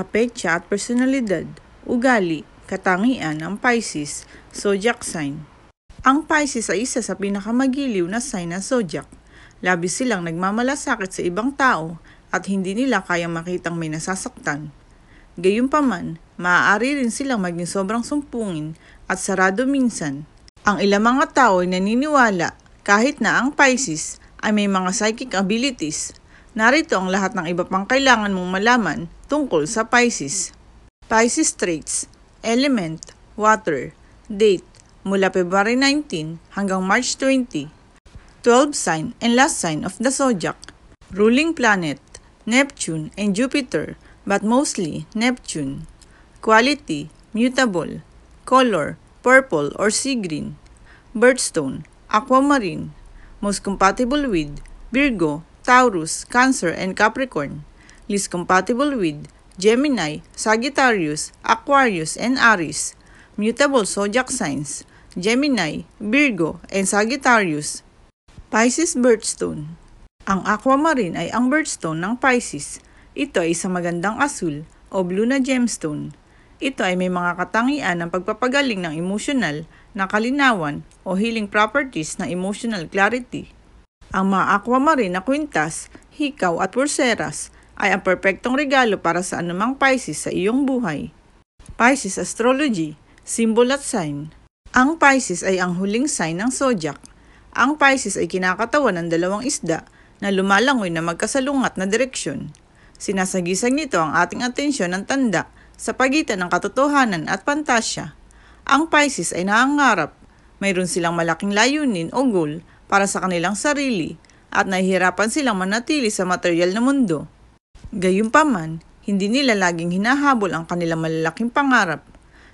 mga petsa at personalidad, ugali, katangian ng Pisces, zodiac sign. Ang Pisces ay isa sa pinakamagiliw na sign ng zodiac. Labis silang nagmamalasakit sa ibang tao at hindi nila kayang makitang may nasasaktan. Gayunpaman, maaari rin silang maging sobrang sumpungin at sarado minsan. Ang ilang mga tao ay naniniwala kahit na ang Pisces ay may mga psychic abilities. Narito ang lahat ng iba pang kailangan mong malaman tungkol sa Pisces. Pisces traits, element, water, date, mula February 19 hanggang March 20. 12 sign and last sign of the zodiac. Ruling planet, Neptune and Jupiter, but mostly Neptune. Quality, mutable. Color, purple or sea green. Birthstone, aquamarine. Most compatible with Virgo, Taurus, Cancer, and Capricorn is compatible with Gemini, Sagittarius, Aquarius, and Aries. Mutable zodiac signs, Gemini, Virgo, and Sagittarius. Pisces Birthstone Ang aquamarine ay ang birthstone ng Pisces. Ito ay isang magandang asul o blue na gemstone. Ito ay may mga katangian ng pagpapagaling ng emotional na kalinawan o healing properties ng emotional clarity. Ang mga aquamarine na kwintas, hikaw at pulseras ay ang perpektong regalo para sa anumang Pisces sa iyong buhay. Pisces Astrology, Symbol at Sign Ang Pisces ay ang huling sign ng Zodiac. Ang Pisces ay kinakatawan ng dalawang isda na lumalangoy na magkasalungat na direksyon. Sinasagisag nito ang ating atensyon ng tanda sa pagitan ng katotohanan at pantasya. Ang Pisces ay naangarap. Mayroon silang malaking layunin o goal para sa kanilang sarili at nahihirapan silang manatili sa material na mundo. Gayunpaman, hindi nila laging hinahabol ang kanilang malalaking pangarap.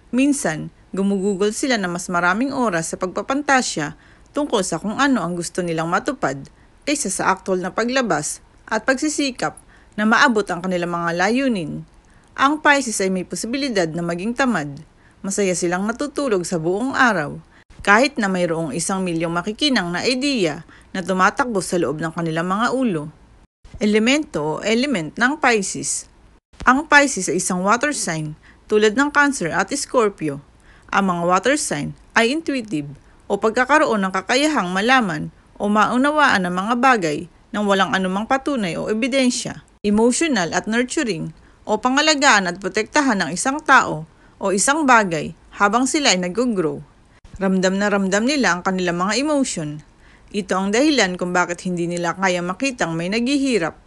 Minsan, gumugugol sila ng mas maraming oras sa pagpapantasya tungkol sa kung ano ang gusto nilang matupad kaysa sa aktual na paglabas at pagsisikap na maabot ang kanilang mga layunin. Ang Pisces ay may posibilidad na maging tamad. Masaya silang natutulog sa buong araw. Kahit na mayroong isang milyong makikinang na ideya na tumatakbo sa loob ng kanilang mga ulo elemento o element ng Pisces. Ang Pisces ay isang water sign tulad ng Cancer at Scorpio. Ang mga water sign ay intuitive o pagkakaroon ng kakayahang malaman o maunawaan ng mga bagay nang walang anumang patunay o ebidensya. Emotional at nurturing o pangalagaan at protektahan ng isang tao o isang bagay habang sila ay nag-grow. Ramdam na ramdam nila ang kanilang mga emotion ito ang dahilan kung bakit hindi nila kaya makitang may naghihirap.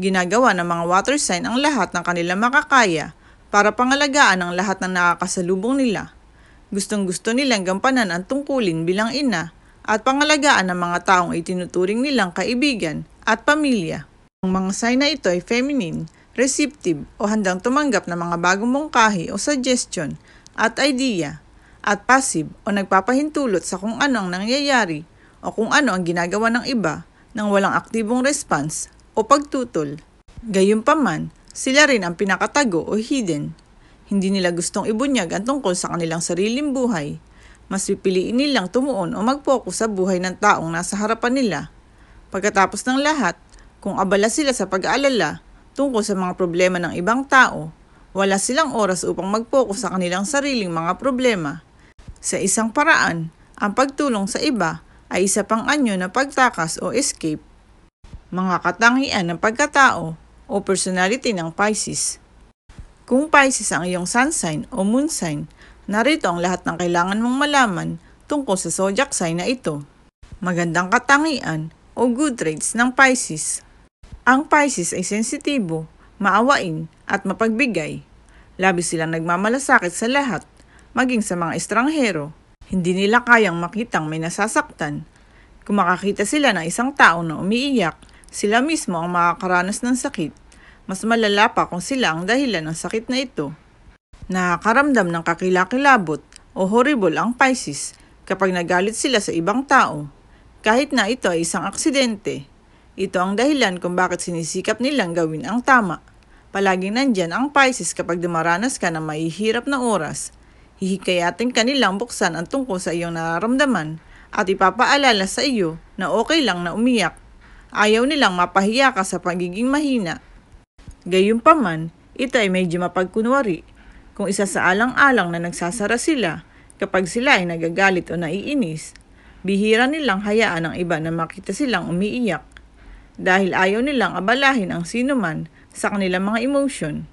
Ginagawa ng mga water sign ang lahat ng kanilang makakaya para pangalagaan ang lahat ng nakakasalubong nila. Gustong-gusto nilang gampanan ang tungkulin bilang ina at pangalagaan ang mga taong itinuturing nilang kaibigan at pamilya. Ang mga sign na ito ay feminine, receptive o handang tumanggap ng mga bagong mungkahi o suggestion at idea, at passive o nagpapahintulot sa kung ano ang nangyayari o kung ano ang ginagawa ng iba nang walang aktibong response o pagtutol. Gayunpaman, sila rin ang pinakatago o hidden. Hindi nila gustong ibunyag ang tungkol sa kanilang sariling buhay. Mas pipiliin nilang tumuon o mag-focus sa buhay ng taong nasa harapan nila. Pagkatapos ng lahat, kung abala sila sa pag-aalala tungkol sa mga problema ng ibang tao, wala silang oras upang mag-focus sa kanilang sariling mga problema. Sa isang paraan, ang pagtulong sa iba ay isa pang anyo na pagtakas o escape, mga katangian ng pagkatao o personality ng Pisces. Kung Pisces ang iyong sun sign o moon sign, narito ang lahat ng kailangan mong malaman tungkol sa zodiac sign na ito. Magandang katangian o good traits ng Pisces. Ang Pisces ay sensitibo, maawain at mapagbigay. Labis silang nagmamalasakit sa lahat, maging sa mga estranghero hindi nila kayang makitang may nasasaktan. Kung makakita sila ng isang tao na umiiyak, sila mismo ang makakaranas ng sakit. Mas malala pa kung sila ang dahilan ng sakit na ito. Nakakaramdam ng kakilakilabot o horrible ang Pisces kapag nagalit sila sa ibang tao. Kahit na ito ay isang aksidente. Ito ang dahilan kung bakit sinisikap nilang gawin ang tama. Palaging nandyan ang Pisces kapag dumaranas ka ng mahihirap na oras Hihikayatin ka nilang buksan ang tungkol sa iyong nararamdaman at ipapaalala sa iyo na okay lang na umiyak. Ayaw nilang mapahiya ka sa pagiging mahina. Gayunpaman, ito ay medyo mapagkunwari kung isa sa alang-alang na nagsasara sila kapag sila ay nagagalit o naiinis. Bihira nilang hayaan ang iba na makita silang umiiyak dahil ayaw nilang abalahin ang sinuman sa kanilang mga emotion.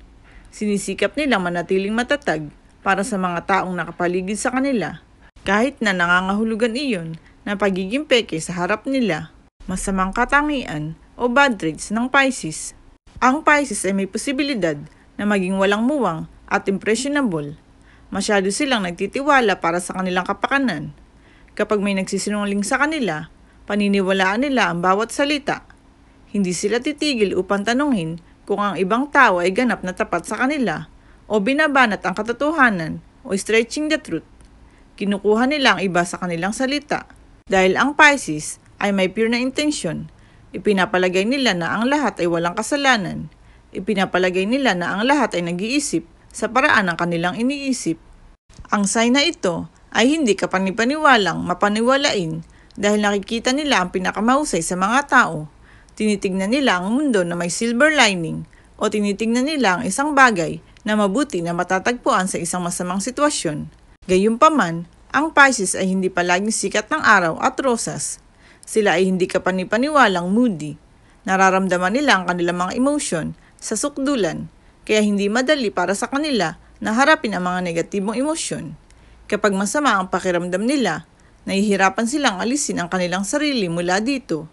Sinisikap nilang manatiling matatag para sa mga taong nakapaligid sa kanila. Kahit na nangangahulugan iyon na pagiging peke sa harap nila, masamang katangian o bad traits ng Pisces. Ang Pisces ay may posibilidad na maging walang muwang at impressionable. Masyado silang nagtitiwala para sa kanilang kapakanan. Kapag may nagsisinungaling sa kanila, paniniwalaan nila ang bawat salita. Hindi sila titigil upang tanungin kung ang ibang tao ay ganap na tapat sa kanila o binabanat ang katotohanan o stretching the truth, kinukuha nila ang iba sa kanilang salita. Dahil ang Pisces ay may pure na intensyon, ipinapalagay nila na ang lahat ay walang kasalanan, ipinapalagay nila na ang lahat ay nag-iisip sa paraan ng kanilang iniisip. Ang sign na ito ay hindi kapanipaniwalang mapaniwalain dahil nakikita nila ang pinakamahusay sa mga tao. Tinitignan nila ang mundo na may silver lining o tinitignan nila ang isang bagay na mabuti na matatagpuan sa isang masamang sitwasyon. Gayunpaman, ang Pisces ay hindi palaging sikat ng araw at rosas. Sila ay hindi kapanipaniwalang moody. Nararamdaman nila ang kanilang mga emosyon sa sukdulan, kaya hindi madali para sa kanila na harapin ang mga negatibong emosyon. Kapag masama ang pakiramdam nila, nahihirapan silang alisin ang kanilang sarili mula dito.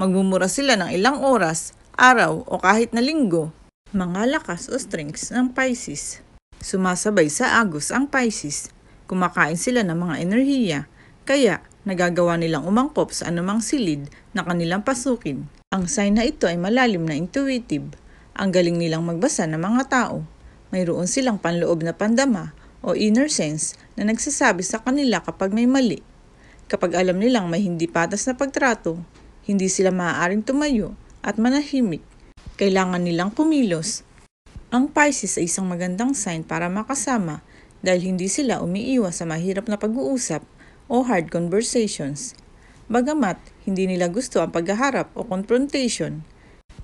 Magmumura sila ng ilang oras, araw o kahit na linggo mga lakas o strengths ng Pisces. Sumasabay sa Agos ang Pisces. Kumakain sila ng mga enerhiya, kaya nagagawa nilang umangkop sa anumang silid na kanilang pasukin. Ang sign na ito ay malalim na intuitive. Ang galing nilang magbasa ng mga tao. Mayroon silang panloob na pandama o inner sense na nagsasabi sa kanila kapag may mali. Kapag alam nilang may hindi patas na pagtrato, hindi sila maaaring tumayo at manahimik kailangan nilang pumilos. Ang Pisces ay isang magandang sign para makasama dahil hindi sila umiiwas sa mahirap na pag-uusap o hard conversations. Bagamat hindi nila gusto ang paghaharap o confrontation,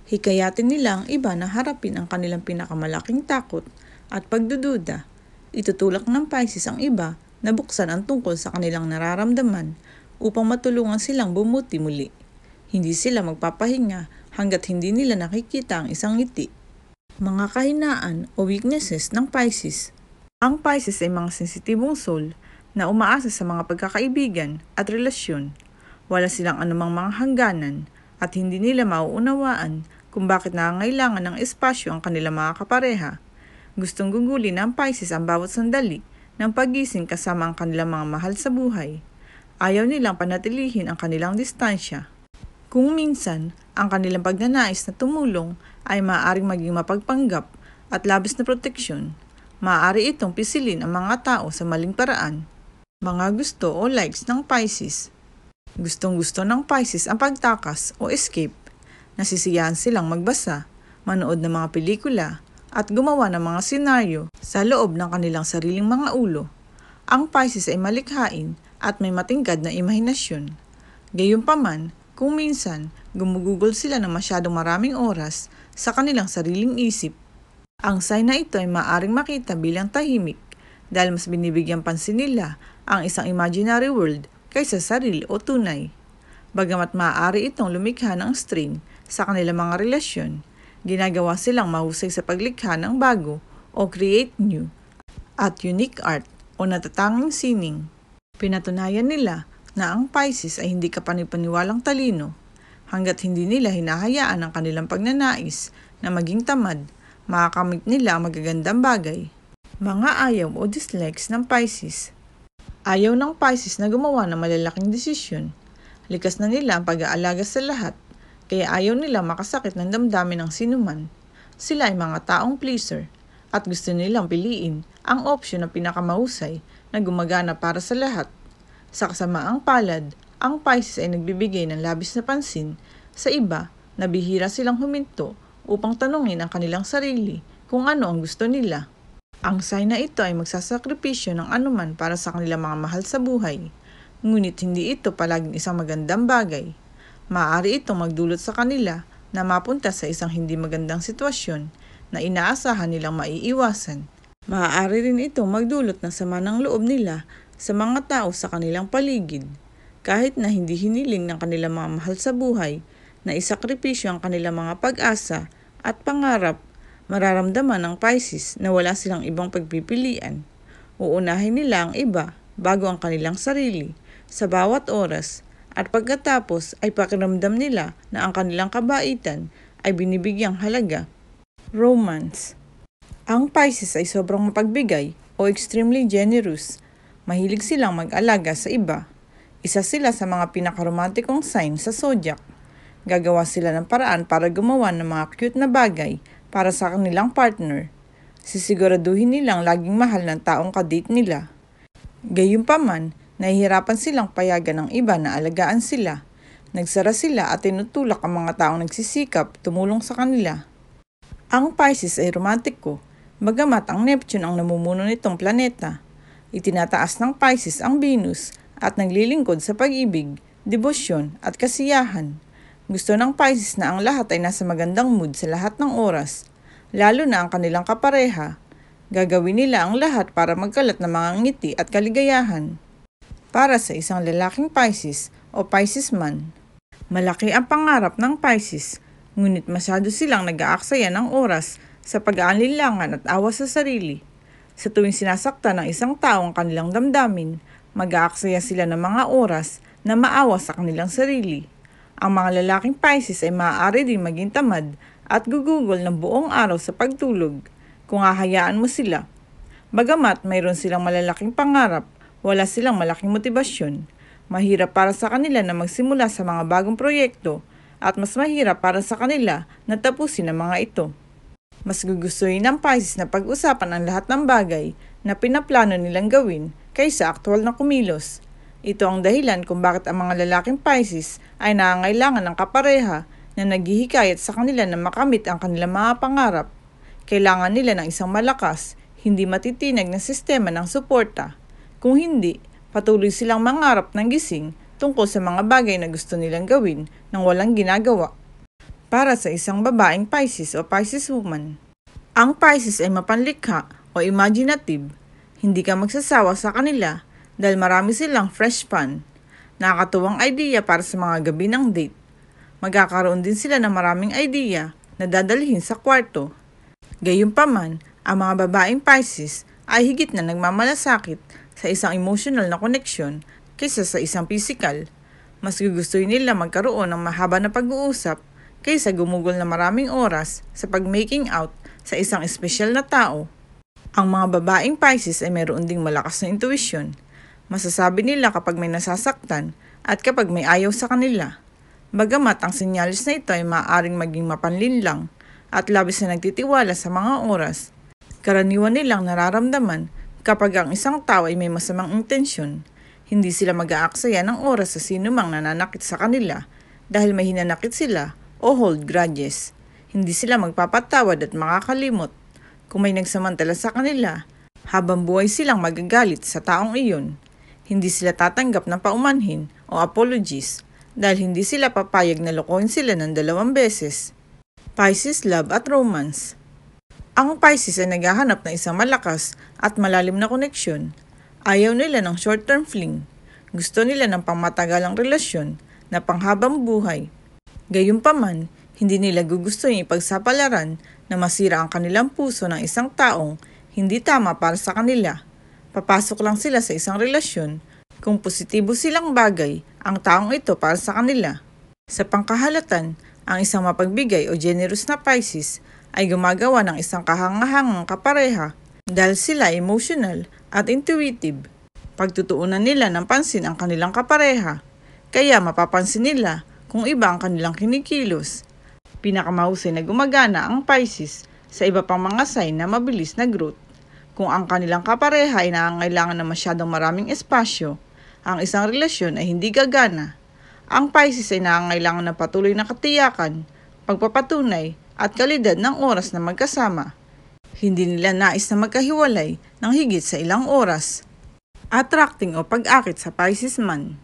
hikayatin nila ang iba na harapin ang kanilang pinakamalaking takot at pagdududa. Itutulak ng Pisces ang iba na buksan ang tungkol sa kanilang nararamdaman upang matulungan silang bumuti muli. Hindi sila magpapahinga hanggat hindi nila nakikita ang isang ngiti. Mga kahinaan o weaknesses ng Pisces Ang Pisces ay mga sensitibong soul na umaasa sa mga pagkakaibigan at relasyon. Wala silang anumang mga hangganan at hindi nila mauunawaan kung bakit nangangailangan ng espasyo ang kanilang mga kapareha. Gustong gugulin ng Pisces ang bawat sandali ng pagising kasama ang kanilang mga mahal sa buhay. Ayaw nilang panatilihin ang kanilang distansya kung minsan, ang kanilang pagnanais na tumulong ay maaaring maging mapagpanggap at labis na proteksyon, maaari itong pisilin ang mga tao sa maling paraan. Mga gusto o likes ng Pisces Gustong-gusto ng Pisces ang pagtakas o escape. Nasisiyahan silang magbasa, manood ng mga pelikula, at gumawa ng mga senaryo sa loob ng kanilang sariling mga ulo. Ang Pisces ay malikhain at may matingkad na imahinasyon. Gayunpaman, kung minsan, gumugugol sila ng masyadong maraming oras sa kanilang sariling isip, ang sign na ito ay maaring makita bilang tahimik dahil mas binibigyan pansin nila ang isang imaginary world kaysa sarili o tunay. Bagamat maaari itong lumikha ng strain sa kanilang mga relasyon, ginagawa silang mahusay sa paglikha ng bago o create new at unique art o natatanging sining. Pinatunayan nila na ang Pisces ay hindi kapanipaniwalang talino hanggat hindi nila hinahayaan ang kanilang pagnanais na maging tamad, makakamit nila ang magagandang bagay. Mga ayaw o dislikes ng Pisces Ayaw ng Pisces na gumawa ng malalaking desisyon. Likas na nila ang pag-aalaga sa lahat, kaya ayaw nila makasakit ng damdamin ng sinuman. Sila ay mga taong pleaser at gusto nilang piliin ang opsyon na pinakamahusay na gumagana para sa lahat. Sa kasamaang palad, ang Pisces ay nagbibigay ng labis na pansin sa iba na bihira silang huminto upang tanungin ang kanilang sarili kung ano ang gusto nila. Ang sign na ito ay magsasakripisyo ng anuman para sa kanilang mga mahal sa buhay. Ngunit hindi ito palaging isang magandang bagay. Maaari itong magdulot sa kanila na mapunta sa isang hindi magandang sitwasyon na inaasahan nilang maiiwasan. Maaari rin itong magdulot ng sama ng loob nila sa mga tao sa kanilang paligid, kahit na hindi hiniling ng kanilang mga mahal sa buhay na isakripisyo ang kanilang mga pag-asa at pangarap, mararamdaman ng Pisces na wala silang ibang pagpipilian. Uunahin nila ang iba bago ang kanilang sarili sa bawat oras at pagkatapos ay pakiramdam nila na ang kanilang kabaitan ay binibigyang halaga. Romance Ang Pisces ay sobrang mapagbigay o extremely generous Mahilig silang mag-alaga sa iba. Isa sila sa mga pinakaromantikong sign sa zodiac. Gagawa sila ng paraan para gumawa ng mga cute na bagay para sa kanilang partner. Sisiguraduhin nilang laging mahal ng taong kadate nila. Gayunpaman, nahihirapan silang payagan ng iba na alagaan sila. Nagsara sila at tinutulak ang mga taong nagsisikap tumulong sa kanila. Ang Pisces ay romantiko, bagamat ang Neptune ang namumuno nitong planeta – Itinataas ng Pisces ang Venus at naglilingkod sa pag-ibig, debosyon at kasiyahan. Gusto ng Pisces na ang lahat ay nasa magandang mood sa lahat ng oras, lalo na ang kanilang kapareha. Gagawin nila ang lahat para magkalat ng mga ngiti at kaligayahan. Para sa isang lalaking Pisces o Pisces man, malaki ang pangarap ng Pisces, ngunit masyado silang nag-aaksaya ng oras sa pag-aalinlangan at awa sa sarili. Sa tuwing sinasaktan ng isang tao ang kanilang damdamin, mag-aaksaya sila ng mga oras na maawa sa kanilang sarili. Ang mga lalaking Pisces ay maaari din maging tamad at gugugol ng buong araw sa pagtulog kung hahayaan mo sila. Bagamat mayroon silang malalaking pangarap, wala silang malaking motibasyon. Mahirap para sa kanila na magsimula sa mga bagong proyekto at mas mahirap para sa kanila na tapusin ang mga ito. Mas gugustuhin ng Pisces na pag-usapan ang lahat ng bagay na pinaplano nilang gawin kaysa aktual na kumilos. Ito ang dahilan kung bakit ang mga lalaking Pisces ay nangangailangan ng kapareha na naghihikayat sa kanila na makamit ang kanilang mga pangarap. Kailangan nila ng isang malakas, hindi matitinag na sistema ng suporta. Kung hindi, patuloy silang mangarap ng gising tungkol sa mga bagay na gusto nilang gawin nang walang ginagawa para sa isang babaeng Pisces o Pisces woman. Ang Pisces ay mapanlikha o imaginative. Hindi ka magsasawa sa kanila dahil marami silang fresh fun. Nakakatuwang idea para sa mga gabi ng date. Magkakaroon din sila ng maraming idea na dadalhin sa kwarto. Gayunpaman, ang mga babaeng Pisces ay higit na nagmamalasakit sa isang emotional na koneksyon kaysa sa isang physical. Mas gugustuhin nila magkaroon ng mahaba na pag-uusap kaysa gumugol na maraming oras sa pag-making out sa isang espesyal na tao. Ang mga babaeng Pisces ay meron ding malakas na intuition. Masasabi nila kapag may nasasaktan at kapag may ayaw sa kanila. Bagamat ang senyales na ito ay maaaring maging mapanlinlang at labis na nagtitiwala sa mga oras, karaniwan nilang nararamdaman kapag ang isang tao ay may masamang intensyon. Hindi sila mag-aaksaya ng oras sa sino mang nananakit sa kanila dahil may hinanakit sila o hold grudges. Hindi sila magpapatawad at makakalimot kung may nagsamantala sa kanila habang buhay silang magagalit sa taong iyon. Hindi sila tatanggap ng paumanhin o apologies dahil hindi sila papayag na lokohin sila ng dalawang beses. Pisces Love at Romance Ang Pisces ay naghahanap ng isang malakas at malalim na koneksyon. Ayaw nila ng short-term fling. Gusto nila ng pangmatagalang relasyon na panghabang buhay Gayunpaman, hindi nila gugustuhin ipagsapalaran na masira ang kanilang puso ng isang taong hindi tama para sa kanila. Papasok lang sila sa isang relasyon kung positibo silang bagay ang taong ito para sa kanila. Sa pangkahalatan, ang isang mapagbigay o generous na Pisces ay gumagawa ng isang kahangahangang kapareha dahil sila emotional at intuitive. Pagtutuunan nila ng pansin ang kanilang kapareha, kaya mapapansin nila kung iba ang kanilang kinikilos. Pinakamahusay na gumagana ang Pisces sa iba pang mga sign na mabilis na growth. Kung ang kanilang kapareha ay nangangailangan ng masyadong maraming espasyo, ang isang relasyon ay hindi gagana. Ang Pisces ay nangangailangan ng patuloy na katiyakan, pagpapatunay, at kalidad ng oras na magkasama. Hindi nila nais na magkahiwalay ng higit sa ilang oras. Attracting o pag-akit sa Pisces man.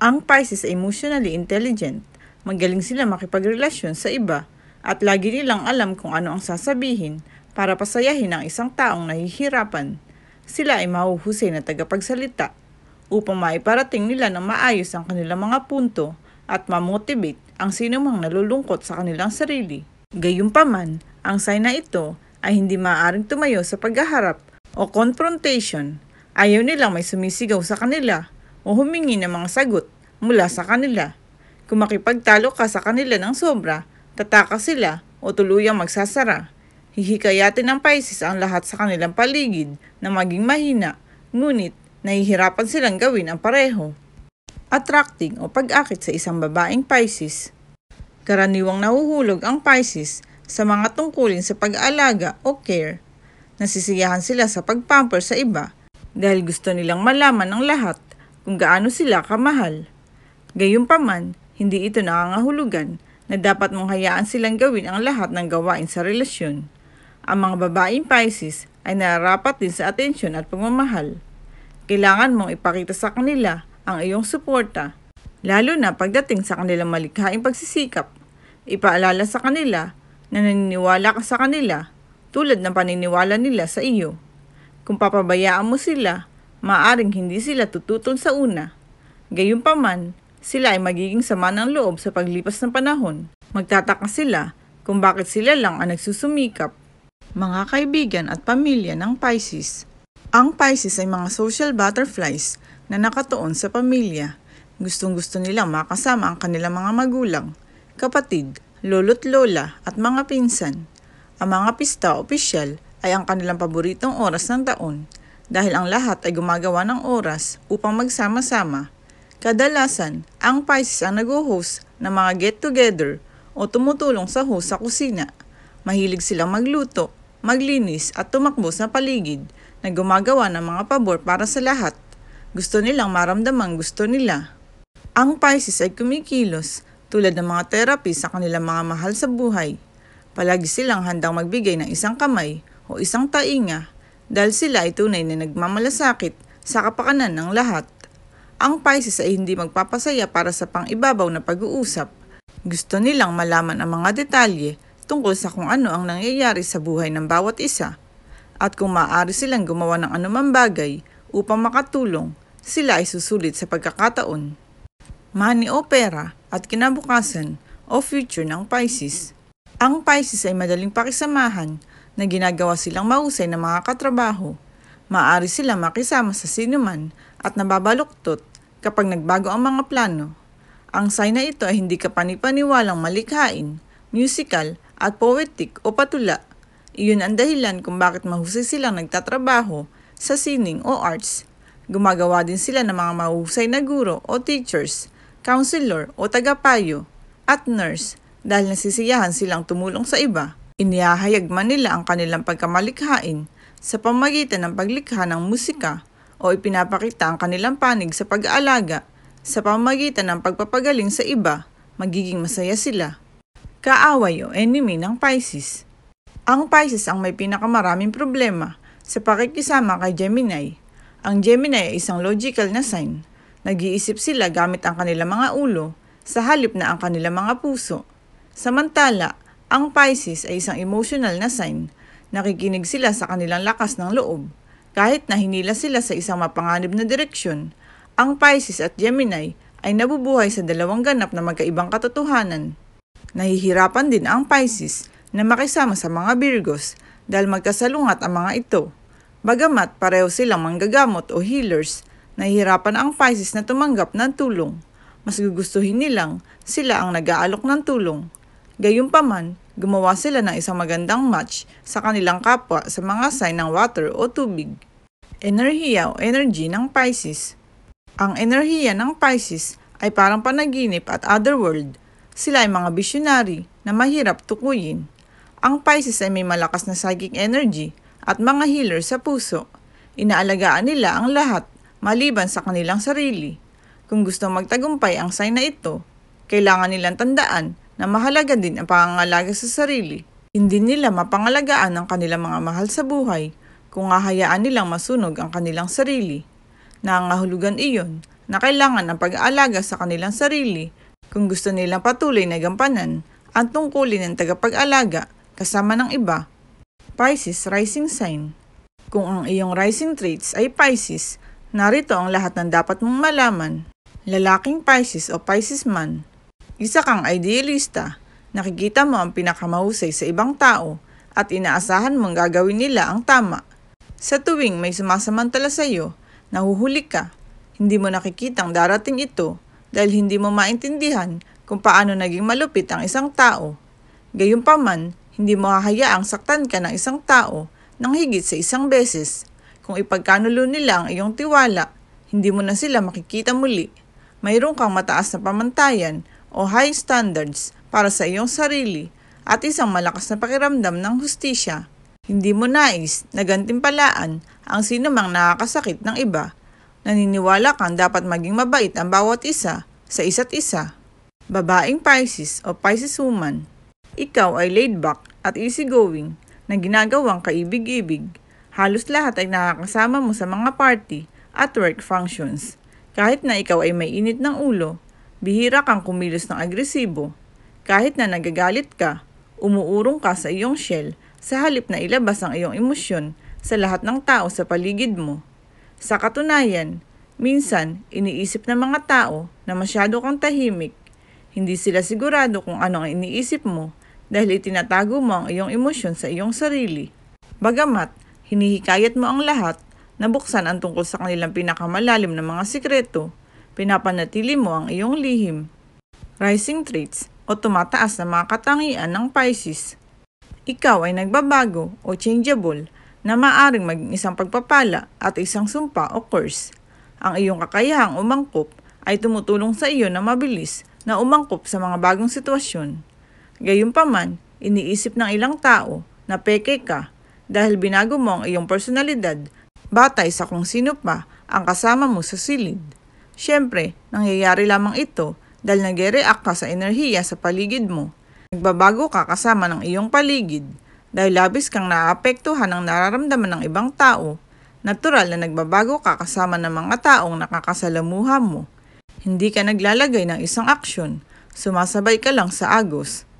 Ang Pisces ay emotionally intelligent Magaling sila makipagrelasyon sa iba at lagi nilang alam kung ano ang sasabihin para pasayahin ang isang taong nahihirapan. Sila ay mahuhusay na tagapagsalita upang maiparating nila ng maayos ang kanilang mga punto at mamotivate ang sinumang nalulungkot sa kanilang sarili. Gayunpaman, ang sign na ito ay hindi maaaring tumayo sa paghaharap o confrontation. Ayaw nilang may sumisigaw sa kanila o humingi ng mga sagot mula sa kanila. Kung makipagtalo ka sa kanila ng sobra, tataka sila o tuluyang magsasara. Hihikayatin ng Pisces ang lahat sa kanilang paligid na maging mahina, ngunit nahihirapan silang gawin ang pareho. Attracting o pag-akit sa isang babaeng Pisces Karaniwang nahuhulog ang Pisces sa mga tungkulin sa pag-aalaga o care. Nasisiyahan sila sa pagpamper sa iba dahil gusto nilang malaman ng lahat kung gaano sila kamahal. Gayunpaman, hindi ito nakangahulugan na dapat mong hayaan silang gawin ang lahat ng gawain sa relasyon. Ang mga babaeng Pisces ay nararapat din sa atensyon at pagmamahal. Kailangan mong ipakita sa kanila ang iyong suporta, lalo na pagdating sa kanilang malikhaing pagsisikap. Ipaalala sa kanila na naniniwala ka sa kanila tulad ng paniniwala nila sa iyo. Kung papabayaan mo sila, maaring hindi sila tututol sa una. Gayunpaman, sila ay magiging sama ng loob sa paglipas ng panahon. Magtataka sila kung bakit sila lang ang nagsusumikap. Mga kaibigan at pamilya ng Pisces Ang Pisces ay mga social butterflies na nakatuon sa pamilya. Gustong-gusto nilang makasama ang kanilang mga magulang, kapatid, lolo't lola at mga pinsan. Ang mga pista opisyal ay ang kanilang paboritong oras ng taon dahil ang lahat ay gumagawa ng oras upang magsama-sama Kadalasan, ang Pisces ang nag-host ng mga get-together o tumutulong sa host sa kusina. Mahilig silang magluto, maglinis at tumakbo sa paligid na gumagawa ng mga pabor para sa lahat. Gusto nilang maramdaman gusto nila. Ang Pisces ay kumikilos tulad ng mga therapy sa kanilang mga mahal sa buhay. Palagi silang handang magbigay ng isang kamay o isang tainga dahil sila ay tunay na nagmamalasakit sa kapakanan ng lahat. Ang Pisces ay hindi magpapasaya para sa pangibabaw na pag-uusap. Gusto nilang malaman ang mga detalye tungkol sa kung ano ang nangyayari sa buhay ng bawat isa at kung maaari silang gumawa ng anumang bagay upang makatulong, sila ay susulit sa pagkakataon. Money o pera at kinabukasan o future ng Pisces. Ang Pisces ay madaling pakisamahan na ginagawa silang mahusay ng mga katrabaho. Maaari silang makisama sa sinuman at nababaluktot kapag nagbago ang mga plano. Ang sign na ito ay hindi kapanipaniwalang malikhain, musical, at poetic o patula. Iyon ang dahilan kung bakit mahusay silang nagtatrabaho sa sining o arts. Gumagawa din sila ng mga mahusay na guro o teachers, counselor o tagapayo, at nurse dahil nasisiyahan silang tumulong sa iba. Inihahayag man nila ang kanilang pagkamalikhain sa pamagitan ng paglikha ng musika, o ipinapakita ang kanilang panig sa pag-aalaga sa pamamagitan ng pagpapagaling sa iba, magiging masaya sila. Kaaway o enemy ng Pisces Ang Pisces ang may pinakamaraming problema sa pakikisama kay Gemini. Ang Gemini ay isang logical na sign. Nag-iisip sila gamit ang kanilang mga ulo sa halip na ang kanilang mga puso. Samantala, ang Pisces ay isang emotional na sign. Nakikinig sila sa kanilang lakas ng loob kahit na hinila sila sa isang mapanganib na direksyon, ang Pisces at Gemini ay nabubuhay sa dalawang ganap na magkaibang katotohanan. Nahihirapan din ang Pisces na makisama sa mga Virgos dahil magkasalungat ang mga ito. Bagamat pareho silang manggagamot o healers, nahihirapan ang Pisces na tumanggap ng tulong. Mas gugustuhin nilang sila ang nag-aalok ng tulong. Gayunpaman, Gumawa sila ng isang magandang match sa kanilang kapwa sa mga sign ng water o tubig. Enerhiya o energy ng Pisces Ang enerhiya ng Pisces ay parang panaginip at otherworld. Sila ay mga visionary na mahirap tukuyin. Ang Pisces ay may malakas na psychic energy at mga healer sa puso. Inaalagaan nila ang lahat maliban sa kanilang sarili. Kung gusto magtagumpay ang sign na ito, kailangan nilang tandaan na mahalaga din ang pangangalaga sa sarili. Hindi nila mapangalagaan ang kanilang mga mahal sa buhay kung hahayaan nilang masunog ang kanilang sarili. Nangahulugan iyon na kailangan ng pag-aalaga sa kanilang sarili kung gusto nilang patuloy na gampanan ang tungkulin ng tagapag-alaga kasama ng iba. Pisces Rising Sign Kung ang iyong rising traits ay Pisces, narito ang lahat ng dapat mong malaman. Lalaking Pisces o Pisces man, isa kang idealista. Nakikita mo ang pinakamahusay sa ibang tao at inaasahan mong gagawin nila ang tama. Sa tuwing may sumasamantala sa iyo, nahuhuli ka. Hindi mo nakikita ang darating ito dahil hindi mo maintindihan kung paano naging malupit ang isang tao. Gayunpaman, hindi mo hahayaang saktan ka ng isang tao ng higit sa isang beses. Kung ipagkanulo nila ang iyong tiwala, hindi mo na sila makikita muli. Mayroon kang mataas na pamantayan o high standards para sa iyong sarili at isang malakas na pakiramdam ng hustisya. Hindi mo nais na gantimpalaan ang sinumang nakakasakit ng iba. Naniniwala kang dapat maging mabait ang bawat isa sa isa't isa. Babaeng Pisces o Pisces woman. Ikaw ay laid back at easygoing na ginagawang kaibig-ibig. Halos lahat ay nakakasama mo sa mga party at work functions. Kahit na ikaw ay may init ng ulo, Bihira kang kumilos ng agresibo. Kahit na nagagalit ka, umuurong ka sa iyong shell sa halip na ilabas ang iyong emosyon sa lahat ng tao sa paligid mo. Sa katunayan, minsan iniisip ng mga tao na masyado kang tahimik. Hindi sila sigurado kung ano ang iniisip mo dahil itinatago mo ang iyong emosyon sa iyong sarili. Bagamat, hinihikayat mo ang lahat na buksan ang tungkol sa kanilang pinakamalalim na mga sikreto, Pinapanatili mo ang iyong lihim. Rising traits o tumataas na mga katangian ng Pisces. Ikaw ay nagbabago o changeable na maaring maging isang pagpapala at isang sumpa o curse. Ang iyong kakayahang umangkop ay tumutulong sa iyo na mabilis na umangkop sa mga bagong sitwasyon. Gayunpaman, iniisip ng ilang tao na peke ka dahil binago mo ang iyong personalidad batay sa kung sino pa ang kasama mo sa silid. Siyempre, nangyayari lamang ito dahil nag-react ka sa enerhiya sa paligid mo. Nagbabago ka kasama ng iyong paligid dahil labis kang naapektuhan ng nararamdaman ng ibang tao. Natural na nagbabago ka kasama ng mga taong nakakasalamuha mo. Hindi ka naglalagay ng isang aksyon, sumasabay ka lang sa agos.